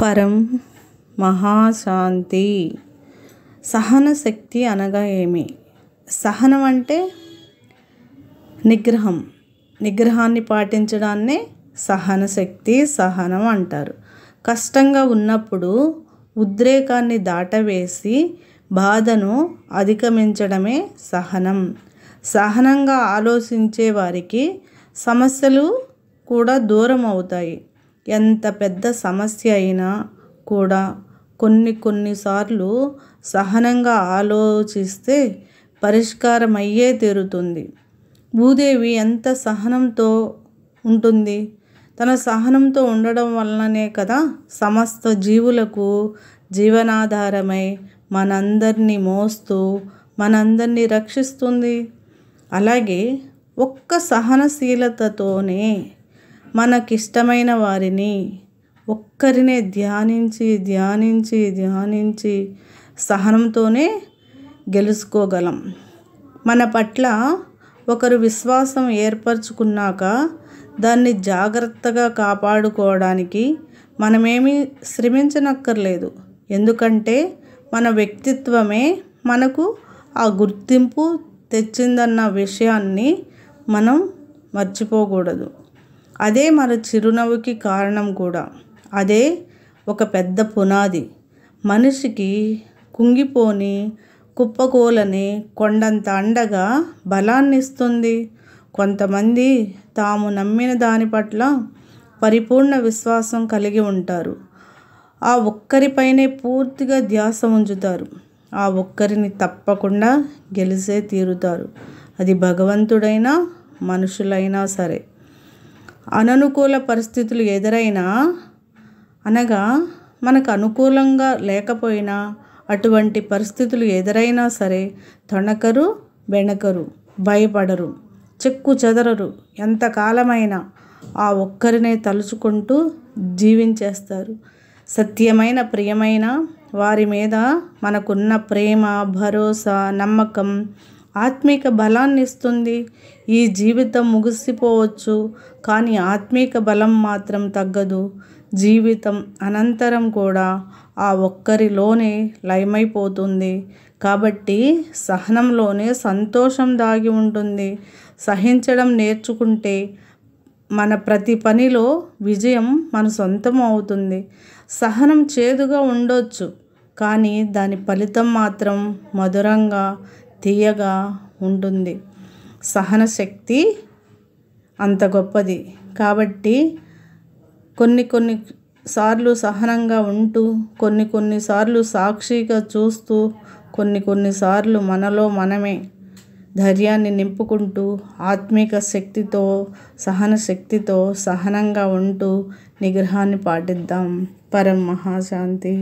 పరం మహాశాంతి సహన శక్తి అనగా ఏమి సహనం అంటే నిగ్రహం నిగ్రహాన్ని పాటించడాన్నే సహన శక్తి సహనం అంటారు కష్టంగా ఉన్నప్పుడు ఉద్రేకాన్ని దాటవేసి బాధను అధిగమించడమే సహనం సహనంగా ఆలోచించే వారికి సమస్యలు కూడా దూరం అవుతాయి ఎంత పెద్ద సమస్య అయినా కూడా కొన్ని కొన్నిసార్లు సహనంగా ఆలోచిస్తే పరిష్కారం అయ్యే తీరుతుంది భూదేవి ఎంత సహనంతో ఉంటుంది తన సహనంతో ఉండడం వలననే కదా సమస్త జీవులకు జీవనాధారమై మనందరినీ మోస్తూ మనందరినీ రక్షిస్తుంది అలాగే ఒక్క సహనశీలతతోనే మనకిష్టమైన వారిని ఒక్కరినే ధ్యానించి ధ్యానించి ధ్యానించి సహనంతోనే గెలుచుకోగలం మన పట్ల ఒకరు విశ్వాసం ఏర్పరచుకున్నాక దాన్ని జాగ్రత్తగా కాపాడుకోవడానికి మనమేమీ శ్రమించనక్కర్లేదు ఎందుకంటే మన వ్యక్తిత్వమే మనకు ఆ గుర్తింపు తెచ్చిందన్న విషయాన్ని మనం మర్చిపోకూడదు అదే మన చిరునవ్వుకి కారణం కూడా అదే ఒక పెద్ద పునాది మనిషికి కుంగిపోని కుప్పకూలని కొండంత అండగా బలాన్ని ఇస్తుంది కొంతమంది తాము నమ్మిన దాని పట్ల పరిపూర్ణ విశ్వాసం కలిగి ఉంటారు ఆ ఒక్కరిపైనే పూర్తిగా ధ్యాస ఉంచుతారు ఆ ఒక్కరిని తప్పకుండా గెలిసే తీరుతారు అది భగవంతుడైనా మనుషులైనా సరే అననుకూల పరిస్థితులు ఎదురైనా అనగా మనకు అనుకూలంగా లేకపోయినా అటువంటి పరిస్థితులు ఎదురైనా సరే తొణకరు బెణకరు భయపడరు చెక్కు చెదరరు ఎంతకాలమైనా ఆ ఒక్కరినే తలుచుకుంటూ జీవించేస్తారు సత్యమైన ప్రియమైన వారి మీద మనకున్న ప్రేమ భరోసా నమ్మకం ఆత్మీక బలాన్ని ఇస్తుంది ఈ జీవితం ముగిసిపోవచ్చు కానీ ఆత్మీక బలం మాత్రం తగ్గదు జీవితం అనంతరం కూడా ఆ ఒక్కరిలోనే లయమైపోతుంది కాబట్టి సహనంలోనే సంతోషం దాగి ఉంటుంది సహించడం నేర్చుకుంటే మన ప్రతి పనిలో విజయం మన సొంతం అవుతుంది సహనం చేదుగా ఉండొచ్చు కానీ దాని ఫలితం మాత్రం మధురంగా తీయగా ఉంటుంది సహన శక్తి అంత గొప్పది కాబట్టి కొన్ని కొన్ని సార్లు సహనంగా ఉంటూ కొన్ని కొన్నిసార్లు సాక్షిగా చూస్తూ కొన్ని కొన్నిసార్లు మనలో మనమే ధైర్యాన్ని నింపుకుంటూ ఆత్మిక శక్తితో సహన శక్తితో సహనంగా ఉంటూ నిగ్రహాన్ని పాటిద్దాం పరం మహాశాంతి